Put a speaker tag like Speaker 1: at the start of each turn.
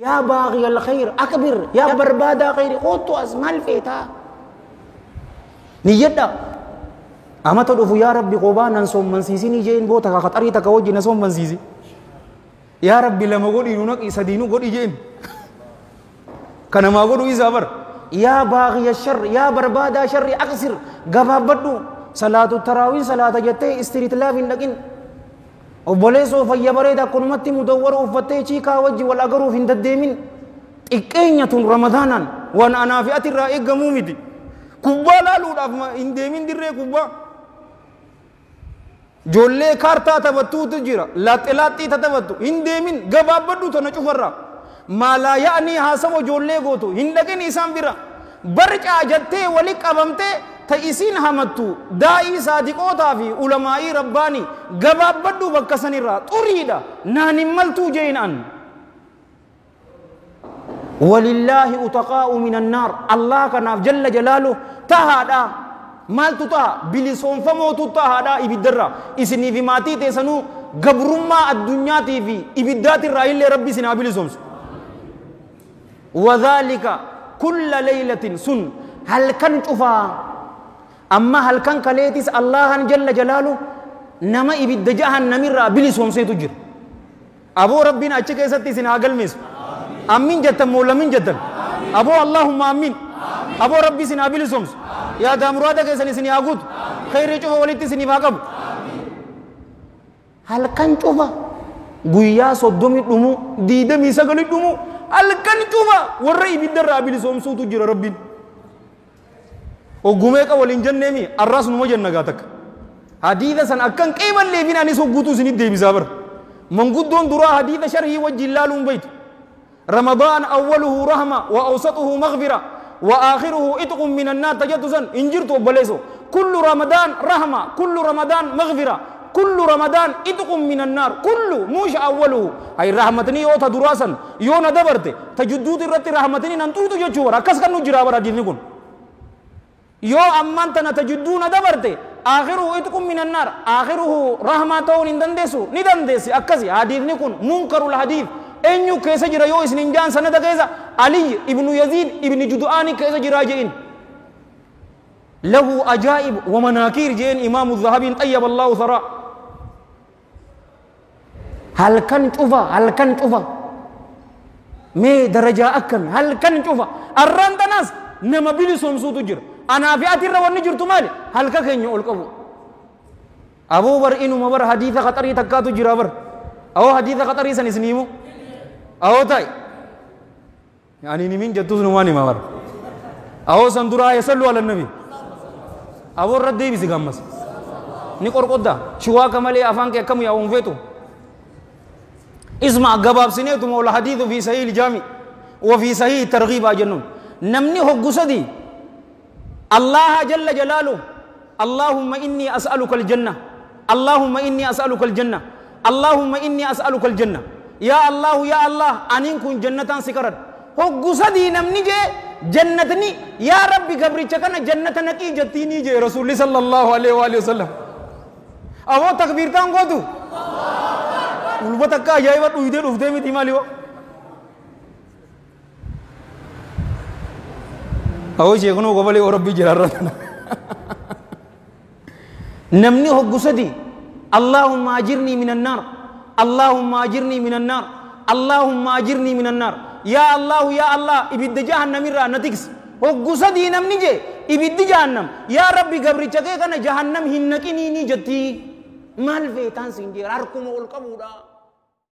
Speaker 1: يا باغي الخير أكبر يا بربادا خير قوت أزمال فيتا نيتا أما تدعو يا ربي قبانا صوم من سيسي نيجين بو نجين بوتا كخطري وجي صوم من سيسي يا ربي لما قولي نونك إسا دينو قولي جين كان ما قولوا إذا بر يا باغي الشر يا بربادا شر أكسر قبابتو صلاة التراوين صلاة جتة استريت لا من obboleessa ofayya bareeda akkanumatti mudawwara uffattee chiikaa wajji wal agaruuf hin deddeemin xiqqeenya tun ramadaanaan waan anaa fi atirraa eeggamuu miti kubbaa laaluudhaaf hin deemin dirree kubbaa ijoollee kaartaa taphattuutu jira laaxxee laaxxii taphattu hin deemin gabaabbadhu tana cufarraa maalaa yaa'anii haasawa ijoollee gootu hin dhaqin isaan bira. برجع جدتي ولك أممتي تيسين همتو دائي صادقوتا فی علمائی ربانی گباب بڑو بكسن را تريد نانملتو جین أن وللہ أتقاء من النار اللہ کا ناف جل جلاله تهادا مال تتا بلسون فموتو تهادا إبدرا إسني في ماتي تسنو قبرما الدنيا تي في إبدات رائل ربی سنا بلسون وذالک كل ليلة سن هل كان شفا أما هل كان كليتس الله جل جلاله نما إبد جهنم را بلسوم سيتجر أبو ربنا أچك إساتي سنها قلميس أمين جتن مولا من جتن أبو اللهم أمين أبو ربي سنها بلسوم يا دامروادا كيساني سنها خير شفا ولدت سنها هل كان شفا guyyaa soddomi dhumu diidamii sagali dhumu halkan cuma warra ibiddarraa bilisoomsuutu jira rabbiin oggumee qaba waliin jenneemi arraas numa jenna gaa takka hadiida san akkan qeeman leefin anis hogguutu isinit deebisaa bara manguddoon duraa hadiida sharhii wajjin laaluun baytu رمضان أوله رحمة وأوسطه مغفرة وآخره إتق من النار تجدسا إنجرت بليسو كل رمضان رحمة كل رمضان مغفرة كل رمضان ادقم من النار كل موش أوله أي رحمتني او تدراسا يو ندبرت تجدود الرت رحمتني ننتو تو جو ركس كنو جرابر دين كن يو امانت ن تجدو ندبرت آخره ادقم من النار آخره رحمتون ندندسو ندندس أكسي حديث نكون منكر الحديث أنيو كيسا جرا يو اسنين جان سنة كيسا علي ابن يزيد ابن جدعاني كيسا جرا جئين له أجائب ومناكير جين إمام الذهبي طيب الله ثراه halkan cufa halkan cufa mee darajaa akkami halkan cufa arraan tanaas nama bilisoomsuutu jira anaa fi atirra wanni jirtu maali halka keenya ol qabu abuu bar inuma bar hadiisa qaxarii takkaatu jira bar awoo hadiisa qaxarii san isniimu awoo ta'i ani nimiin jettus numaan hima bar awoo san duraa yasallu ala nabi aboo irra deebisi gammas ni qorqodda shiwaa kamalee afaan kee akkamu yaa hunfeetu اسمع سنة قباب سنيتم حديث في صحيح الجامع وفي صحيح ترغيب آجنون نمني هو قصدي الله جل جلاله اللهم إني أسألك الجنة اللهم إني أسألك الجنة اللهم إني أسألك الجنة يا الله يا الله أنين كن جنة سكرت هو قصدي نمني جي جنتني يا ربي قبري چكنا جنة نكي جتيني جي رسول الله صلى الله عليه وآله وسلم أو تكبيرتان قدو ulba takka ajaa'iba dhuydee dhuftee miti maaliyo awoo sheeknuu qofalee oo rabbii jiraarra tana namni hoggusati allaahumma ajirnii min annaar allaahumma ajirnii min annaar allaahumma ajirnii min annaar yaa allaahu yaa allah ibidda jahannamirraa na tiks hoggusadii namni jee ibiddi jahannam yaa rabbi gabricha kee kana jahannam hin naqinii ni jettii maal feetaan siin jeera harkuma ol qabuudhaa